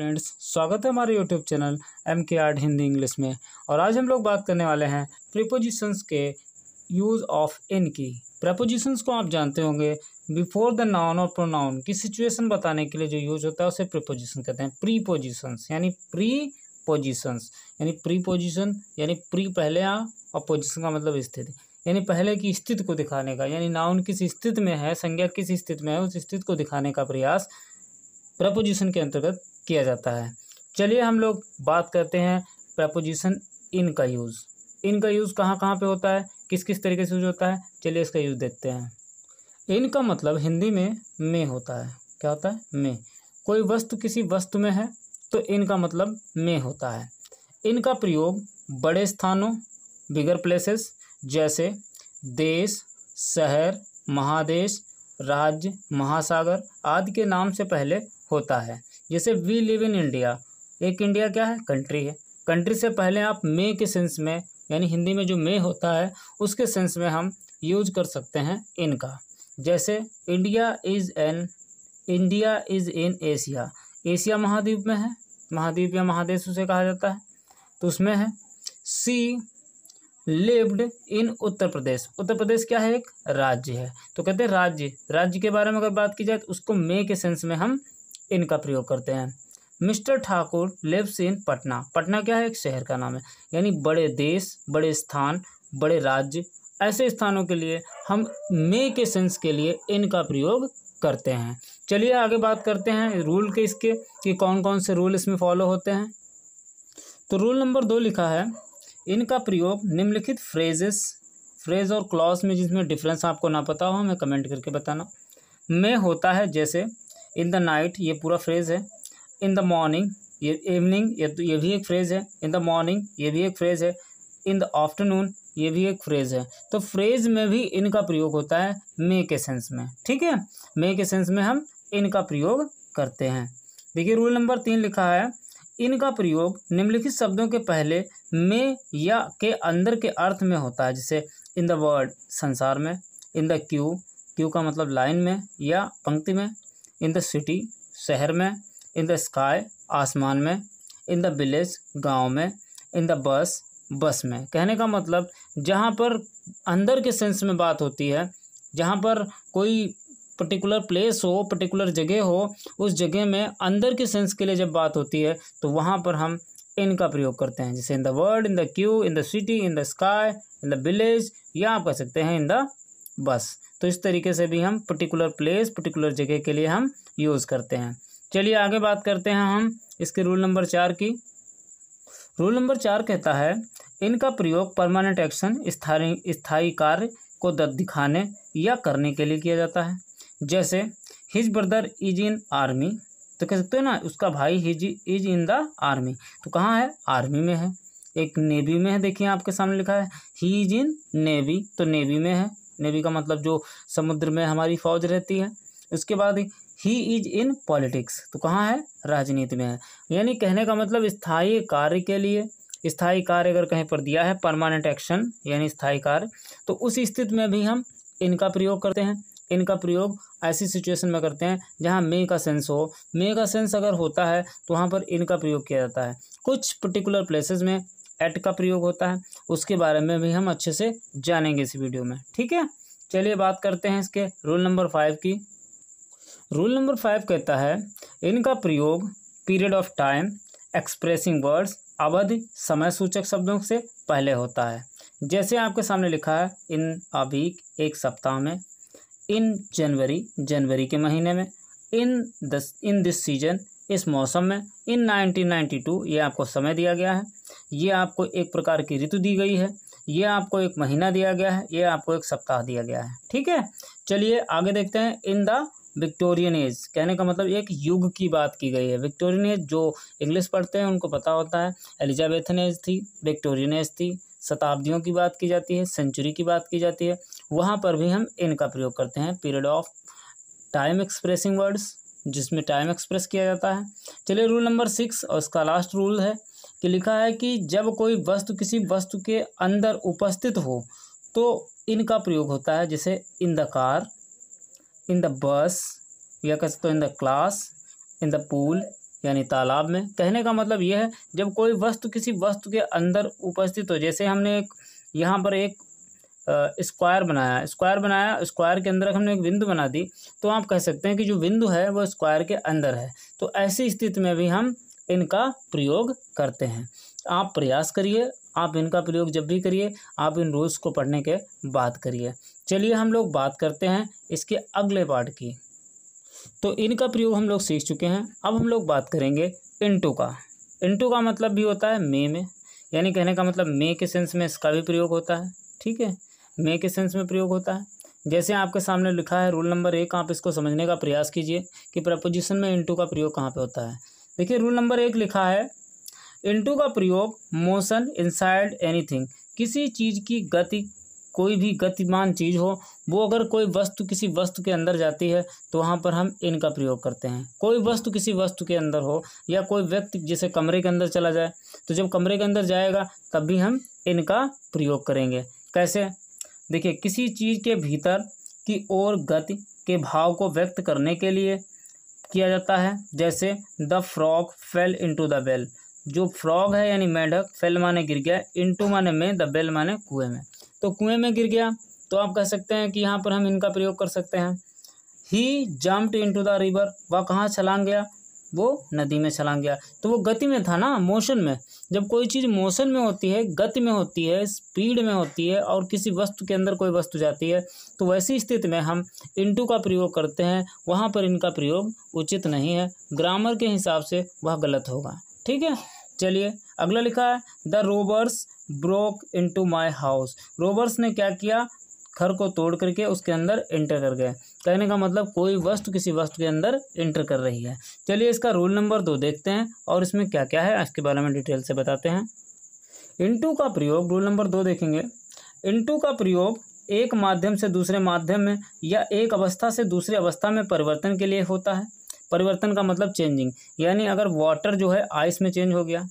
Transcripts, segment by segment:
friends स्वागत है हमारे YouTube channel M K art Hindi English में और आज हम लोग बात करने वाले हैं प्रीपोजिशंस के यूज़ ऑफ इन की प्रपोजिशंस को आप जानते होंगे बिफोर द नाउन और प्रोनाउन की सिचुएशन बताने के लिए जो यूज़ होता है उसे प्रीपोजिशन कहते हैं प्रीपोजिशंस यानी प्री पोजिशंस यानी प्री पोजिशन यानी प्री पहले आ और पोजिशन का मतलब स्थिति यानी पहले की स्थिति को दिखाने का यानी नाउन किस स्थिति में है संज्ञा किस स्थिति में है उस स्थिति को दिखाने का प्रयास प्रपोजिशन के अंतर्गत किया जाता है चलिए हम लोग बात करते हैं प्रपोजिशन इन का यूज़ इन का यूज़ कहाँ कहाँ पे होता है किस किस तरीके से यूज होता है चलिए इसका यूज़ देखते हैं इन का मतलब हिंदी में में होता है क्या होता है में कोई वस्तु किसी वस्तु में है तो इन का मतलब में होता है इनका प्रयोग बड़े स्थानों बिगर प्लेसेस जैसे देश शहर महादेश राज्य महासागर आदि के नाम से पहले होता है जैसे वी लिव इन इंडिया एक इंडिया क्या है कंट्री है कंट्री से पहले आप मे के सेंस में यानी हिंदी में जो मे होता है उसके सेंस में हम यूज कर सकते हैं इनका जैसे India is an India is in Asia Asia महाद्वीप में है महाद्वीप या महादेश उसे कहा जाता है तो उसमें है सी लिव्ड इन उत्तर प्रदेश उत्तर प्रदेश क्या है एक राज्य है तो कहते हैं राज्य राज्य के बारे में अगर बात की जाए तो उसको मे के सेंस में हम इनका प्रयोग करते हैं mister Thakur lives in Patna Patna क्या है एक शहर का नाम है यानी बड़े देश बड़े स्थान बड़े राज्य ऐसे स्थानों के लिए हम मे के सेंस के लिए इनका प्रयोग करते हैं चलिए आगे बात करते हैं रूल के इसके कि कौन कौन से रूल इसमें फॉलो होते हैं तो रूल नंबर दो लिखा है इनका प्रयोग निम्नलिखित फ्रेजेस फ्रेज और क्लॉज में जिसमें डिफरेंस आपको ना पता हो हमें कमेंट करके बताना में होता है जैसे इन द नाइट ये पूरा फ्रेज है इन द मॉर्निंग ये इवनिंग ये तो ये भी एक फ्रेज है इन द मॉर्निंग ये भी एक फ्रेज है इन द आफ्टरनून ये भी एक फ्रेज है तो फ्रेज में भी इनका प्रयोग होता है मे के सेंस में ठीक है मे के सेंस में हम इनका प्रयोग करते हैं देखिए रूल नंबर तीन लिखा है इनका प्रयोग निम्नलिखित शब्दों के पहले में या के अंदर के अर्थ में होता है जैसे इन द वर्ड संसार में इन द क्यू क्यू का मतलब लाइन में या पंक्ति में इन द सिटी शहर में इन द स्काई आसमान में इन द विलेज गांव में इन द बस बस में कहने का मतलब जहाँ पर अंदर के सेंस में बात होती है जहाँ पर कोई पर्टिकुलर प्लेस हो पर्टिकुलर जगह हो उस जगह में अंदर के सेंस के लिए जब बात होती है तो वहाँ पर हम इन का प्रयोग करते हैं जैसे in the world in the queue in the city in the sky in the village या आप कह सकते हैं इन द बस तो इस तरीके से भी हम पर्टिकुलर प्लेस पर्टिकुलर जगह के लिए हम यूज़ करते हैं चलिए आगे बात करते हैं हम इसके रूल नंबर चार की रूल नंबर चार कहता है इनका प्रयोग परमानेंट एक्शन स्थायी स्थायी कार्य को दिखाने या करने के लिए किया जाता है जैसे his brother is in army तो कह सकते हो ना उसका भाई his is in the army तो कहाँ है आर्मी में है एक नेवी में है देखिए आपके सामने लिखा है ही इज इन नेवी तो नेवी में है नेवी का मतलब जो समुद्र में हमारी फौज रहती है उसके बाद ही इज इन पॉलिटिक्स तो कहाँ है राजनीति में है यानी कहने का मतलब स्थायी कार्य के लिए स्थायी कार्य अगर कहीं पर दिया है परमानेंट एक्शन यानी स्थायी कार्य तो उस स्थिति में भी हम इनका प्रयोग करते हैं इनका प्रयोग ऐसी सिचुएशन में करते हैं जहाँ मे का सेंस हो मे का सेंस अगर होता है तो वहाँ पर इनका प्रयोग किया जाता है कुछ पर्टिकुलर प्लेसेस में एट का प्रयोग होता है उसके बारे में भी हम अच्छे से जानेंगे इस वीडियो में ठीक है चलिए बात करते हैं इसके रूल नंबर फाइव की रूल नंबर फाइव कहता है इनका प्रयोग period of time expressing words अवधि समय सूचक शब्दों से पहले होता है जैसे आपके सामने लिखा है इन अभी एक सप्ताह में इन जनवरी जनवरी के महीने में इन दस इन दिस सीजन इस मौसम में इन 1992 ये आपको समय दिया गया है ये आपको एक प्रकार की ऋतु दी गई है ये आपको एक महीना दिया गया है ये आपको एक सप्ताह दिया गया है ठीक है चलिए आगे देखते हैं इन द विक्टोरियन एज कहने का मतलब एक युग की बात की गई है विक्टोरियन एज जो इंग्लिश पढ़ते हैं उनको पता होता है एलिजाबेथन एज थी विक्टोरियन एज थी शताब्दियों की बात की जाती है सेंचुरी की बात की जाती है वहाँ पर भी हम इन का प्रयोग करते हैं period of time expressing words जिसमें टाइम एक्सप्रेस किया जाता है चलिए रूल नंबर सिक्स और इसका लास्ट रूल है कि लिखा है कि जब कोई वस्तु किसी वस्तु के अंदर उपस्थित हो तो इनका प्रयोग होता है जैसे in the car in the bus या कह सकते हो in the class in the pool यानी तालाब में कहने का मतलब यह है जब कोई वस्तु किसी वस्तु के अंदर उपस्थित हो जैसे हमने एक यहाँ पर एक स्क्वायर बनाया स्क्वायर बनाया स्क्वायर के अंदर हमने एक बिंदु बना दी तो आप कह सकते हैं कि जो बिंदु है वो स्क्वायर के अंदर है तो ऐसी स्थिति में भी हम इनका प्रयोग करते हैं आप प्रयास करिए आप इनका प्रयोग जब भी करिए आप इन रूल्स को पढ़ने के बाद करिए चलिए हम लोग बात करते हैं इसके अगले पार्ट की तो इनका प्रयोग हम लोग सीख चुके हैं अब हम लोग बात करेंगे इंटू का इंटू का मतलब भी होता है मे में यानी कहने का मतलब मे के सेंस में इसका भी प्रयोग होता है ठीक है मे के सेंस में प्रयोग होता है जैसे आपके सामने लिखा है रूल नंबर एक आप इसको समझने का प्रयास कीजिए कि प्रपोजिशन में इंटू का प्रयोग कहाँ पे होता है देखिए रूल नंबर एक लिखा है इंटू का प्रयोग मोशन इनसाइड एनीथिंग किसी चीज़ की गति कोई भी गतिमान चीज़ हो वो अगर कोई वस्तु किसी वस्तु के अंदर जाती है तो वहाँ पर हम इन का प्रयोग करते हैं कोई वस्तु किसी वस्तु के अंदर हो या कोई व्यक्ति जैसे कमरे के अंदर चला जाए तो जब कमरे के अंदर जाएगा तब भी हम इनका प्रयोग करेंगे कैसे देखिए किसी चीज़ के भीतर की ओर गति के भाव को व्यक्त करने के लिए किया जाता है जैसे the frog fell into the well जो फ्रॉग है यानी मेंढक फेल माने गिर गया इंटू माने में द बेल माने कुएं में तो कुएं में गिर गया तो आप कह सकते हैं कि यहाँ पर हम इनका प्रयोग कर सकते हैं he jumped into the river वह कहाँ छलांग गया वो नदी में चला गया तो वो गति में था ना मोशन में जब कोई चीज़ मोशन में होती है गति में होती है स्पीड में होती है और किसी वस्तु के अंदर कोई वस्तु जाती है तो वैसी स्थिति में हम इंटू का प्रयोग करते हैं वहाँ पर इनका प्रयोग उचित नहीं है ग्रामर के हिसाब से वह गलत होगा ठीक है चलिए अगला लिखा है the robbers broke into my house robbers ने क्या किया घर को तोड़ करके उसके अंदर एंटर कर गए कहने का मतलब कोई वस्तु किसी वस्तु के अंदर इंटर कर रही है चलिए इसका रूल नंबर दो देखते हैं और इसमें क्या क्या है इसके बारे में डिटेल से बताते हैं इंटू का प्रयोग रूल नंबर दो देखेंगे इंटू का प्रयोग एक माध्यम से दूसरे माध्यम में या एक अवस्था से दूसरे अवस्था में परिवर्तन के लिए होता है परिवर्तन का मतलब चेंजिंग यानी अगर वाटर जो है आइस में चेंज हो गया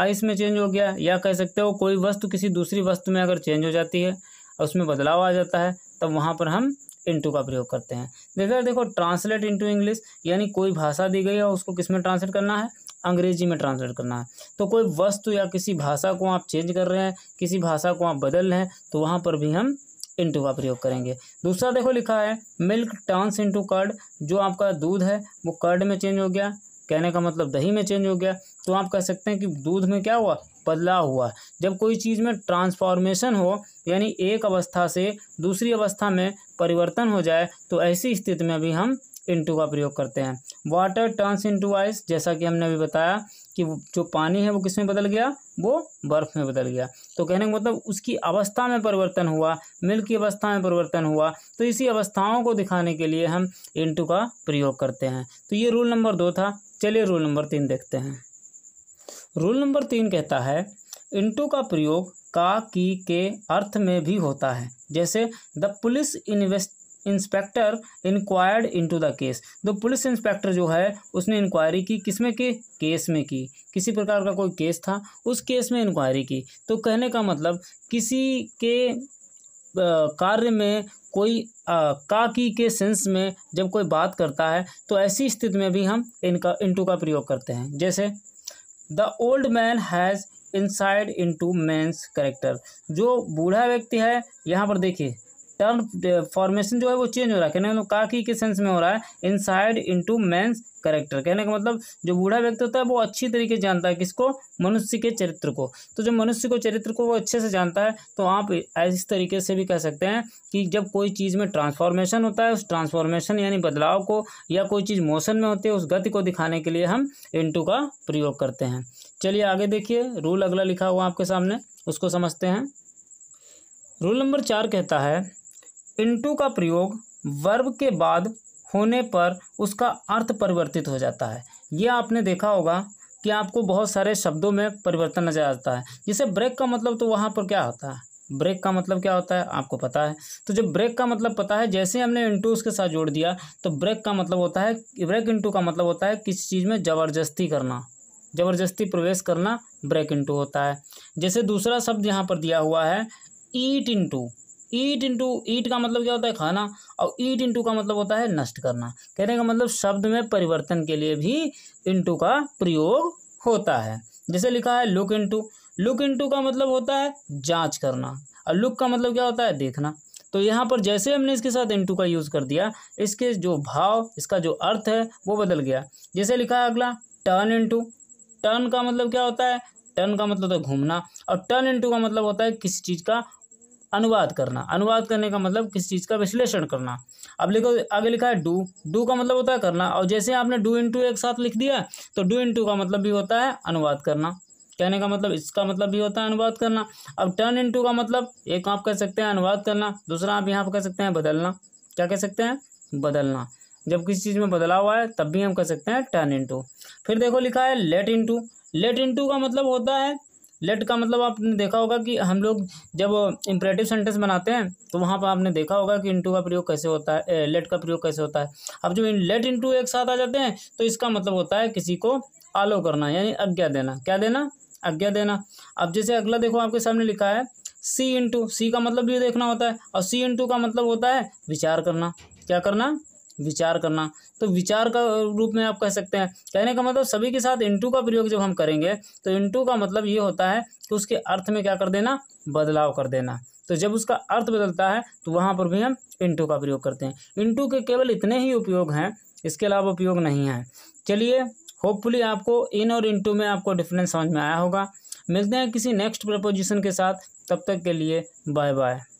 आइस में चेंज हो गया या कह सकते हो कोई वस्तु किसी दूसरी वस्तु में अगर चेंज हो जाती है और उसमें बदलाव आ जाता है तब वहाँ पर हम इंटू का प्रयोग करते हैं देखिए देखो ट्रांसलेट इंटू इंग्लिश यानी कोई भाषा दी गई है उसको किस में ट्रांसलेट करना है अंग्रेजी में ट्रांसलेट करना है तो कोई वस्तु या किसी भाषा को आप चेंज कर रहे हैं किसी भाषा को आप बदल रहे हैं तो वहाँ पर भी हम इंटू का प्रयोग करेंगे दूसरा देखो लिखा है मिल्क टर्न्स इंटू कर्ड जो आपका दूध है वो कर्ड में चेंज हो गया कहने का मतलब दही में चेंज हो गया तो आप कह सकते हैं कि दूध में क्या हुआ बदलाव हुआ जब कोई चीज़ में ट्रांसफॉर्मेशन हो यानी एक अवस्था से दूसरी अवस्था में परिवर्तन हो जाए तो ऐसी स्थिति में भी हम इंटू का प्रयोग करते हैं वाटर टर्न्स इंटू आइस जैसा कि हमने अभी बताया कि जो पानी है वो किस में बदल गया वो बर्फ़ में बदल गया तो कहने का मतलब उसकी अवस्था में परिवर्तन हुआ मिल्क की अवस्था में परिवर्तन हुआ तो इसी अवस्थाओं को दिखाने के लिए हम इंटू का प्रयोग करते हैं तो ये रूल नंबर दो था चलिए रूल नंबर तीन देखते हैं रूल नंबर तीन कहता है इंटू का प्रयोग का की के अर्थ में भी होता है जैसे the police invest inspector inquired into the case तो पुलिस इंस्पेक्टर जो है उसने इंक्वायरी की किस में की केस में की किसी प्रकार का कोई केस था उस केस में इंक्वायरी की तो कहने का मतलब किसी के कार्य में कोई आ, का की के सेंस में जब कोई बात करता है तो ऐसी स्थिति में भी हम इनका इंटू का प्रयोग करते हैं जैसे the old man has insight into men's character जो बूढ़ा व्यक्ति है यहाँ पर देखिए टर्न फॉर्मेशन जो है वो चेंज हो रहा है कहने का मतलब, कि सेंस में हो रहा है इनसाइड इनटू मेंस करेक्टर कहने का मतलब जो बूढ़ा व्यक्ति होता है वो अच्छी तरीके जानता है किसको मनुष्य के चरित्र को तो जो मनुष्य को चरित्र को वो अच्छे से जानता है तो आप इस तरीके से भी कह सकते हैं कि जब कोई चीज़ में ट्रांसफॉर्मेशन होता है उस ट्रांसफॉर्मेशन यानी बदलाव को या कोई चीज़ मोशन में होती है उस गति को दिखाने के लिए हम इंटू का प्रयोग करते हैं चलिए आगे देखिए रूल अगला लिखा हुआ आपके सामने उसको समझते हैं रूल नंबर चार कहता है इंटू का प्रयोग वर्ब के बाद होने पर उसका अर्थ परिवर्तित हो जाता है यह आपने देखा होगा कि आपको बहुत सारे शब्दों में परिवर्तन नजर आता है जैसे ब्रेक का मतलब तो वहाँ पर क्या होता है ब्रेक का मतलब क्या होता है आपको पता है तो जब ब्रेक का मतलब पता है जैसे हमने इंटू उसके साथ जोड़ दिया तो ब्रेक का मतलब होता है ब्रेक इंटू का मतलब होता है किसी चीज़ में ज़बरदस्ती करना ज़बरदस्ती प्रवेश करना ब्रेक इंटू होता है जैसे दूसरा शब्द यहाँ पर दिया हुआ है ईट इंटू ईट इंटू ईट का मतलब क्या होता है खाना और ईट इंटू का मतलब होता है नष्ट करना कहने का मतलब शब्द में परिवर्तन के लिए भी इंटू का प्रयोग होता है जैसे लिखा है लुक इंटू लुक इंटू का मतलब होता है जांच करना और लुक का मतलब क्या होता है देखना तो यहाँ पर जैसे हमने इसके साथ इंटू का यूज़ कर दिया इसके जो भाव इसका जो अर्थ है वो बदल गया जैसे लिखा है अगला टर्न इंटू टर्न का मतलब क्या होता है टर्न का मतलब होता है घूमना और टर्न इंटू का मतलब होता है किसी चीज़ का अनुवाद करना अनुवाद करने का मतलब किस चीज़ का विश्लेषण करना अब लिखो आगे लिखा है डू डू का मतलब होता है करना और जैसे आपने डू इन एक साथ लिख दिया तो डू इन का मतलब भी होता है अनुवाद करना कहने का मतलब इसका मतलब भी होता है अनुवाद करना अब टर्न इन का मतलब एक आप कह सकते हैं अनुवाद करना दूसरा आप यहाँ पर कह सकते हैं बदलना क्या कह सकते हैं बदलना जब किसी चीज़ में बदलाव आए तब भी हम कह सकते हैं टर्न इन फिर देखो लिखा है लेट इन लेट इन का मतलब होता है लेट का मतलब आपने देखा होगा कि हम लोग जब इंपरेटिव सेंटेंस बनाते हैं तो वहाँ पर आपने देखा होगा कि इंटू का प्रयोग कैसे होता है लेट का प्रयोग कैसे होता है अब जो लेट इंटू एक साथ आ जाते हैं तो इसका मतलब होता है किसी को आलो करना यानी आज्ञा देना क्या देना आज्ञा देना अब जैसे अगला देखो आपके सामने लिखा है सी इंटू सी का मतलब ये देखना होता है और सी इंटू का मतलब होता है विचार करना क्या करना विचार करना तो विचार का रूप में आप कह सकते हैं कहने का मतलब सभी के साथ इंटू का प्रयोग जब हम करेंगे तो इंटू का मतलब ये होता है कि उसके अर्थ में क्या कर देना बदलाव कर देना तो जब उसका अर्थ बदलता है तो वहाँ पर भी हम इंटू का प्रयोग करते हैं इंटू के केवल इतने ही उपयोग हैं इसके अलावा उपयोग नहीं है चलिए होपफुली आपको इन और इंटू में आपको डिफरेंस समझ में आया होगा मिलते हैं किसी नेक्स्ट प्रपोजिशन के साथ तब तक के लिए बाय बाय